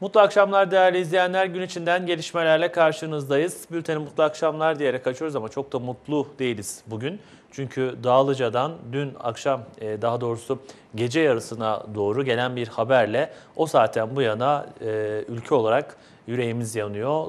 Mutlu akşamlar değerli izleyenler. Gün içinden gelişmelerle karşınızdayız. Bülteni mutlu akşamlar diyerek açıyoruz ama çok da mutlu değiliz bugün. Çünkü Dağlıca'dan dün akşam e, daha doğrusu gece yarısına doğru gelen bir haberle o saatten bu yana e, ülke olarak yüreğimiz yanıyor.